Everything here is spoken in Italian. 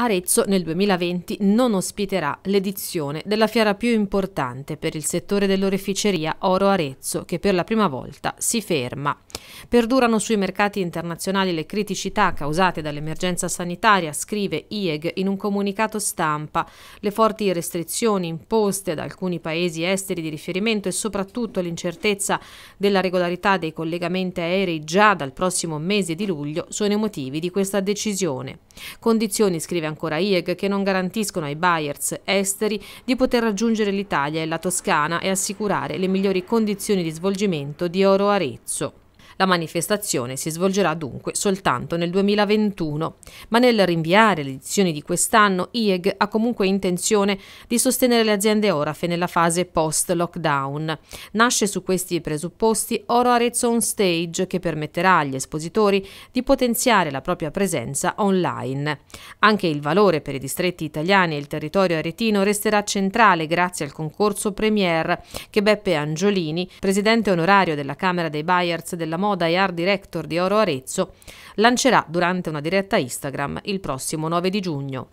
Arezzo nel 2020 non ospiterà l'edizione della fiera più importante per il settore dell'oreficeria Oro Arezzo che per la prima volta si ferma. Perdurano sui mercati internazionali le criticità causate dall'emergenza sanitaria, scrive IEG in un comunicato stampa. Le forti restrizioni imposte da alcuni paesi esteri di riferimento e soprattutto l'incertezza della regolarità dei collegamenti aerei già dal prossimo mese di luglio sono i motivi di questa decisione. Condizioni, scrive ancora IEG, che non garantiscono ai buyers esteri di poter raggiungere l'Italia e la Toscana e assicurare le migliori condizioni di svolgimento di Oro Arezzo. La manifestazione si svolgerà dunque soltanto nel 2021, ma nel rinviare le edizioni di quest'anno IEG ha comunque intenzione di sostenere le aziende Orafe nella fase post-lockdown. Nasce su questi presupposti Oro Arezzo On Stage che permetterà agli espositori di potenziare la propria presenza online. Anche il valore per i distretti italiani e il territorio aretino resterà centrale grazie al concorso Premier che Beppe Angiolini, presidente onorario della Camera dei Buyers della Moda, moda e art director di Oro Arezzo, lancerà durante una diretta Instagram il prossimo 9 di giugno.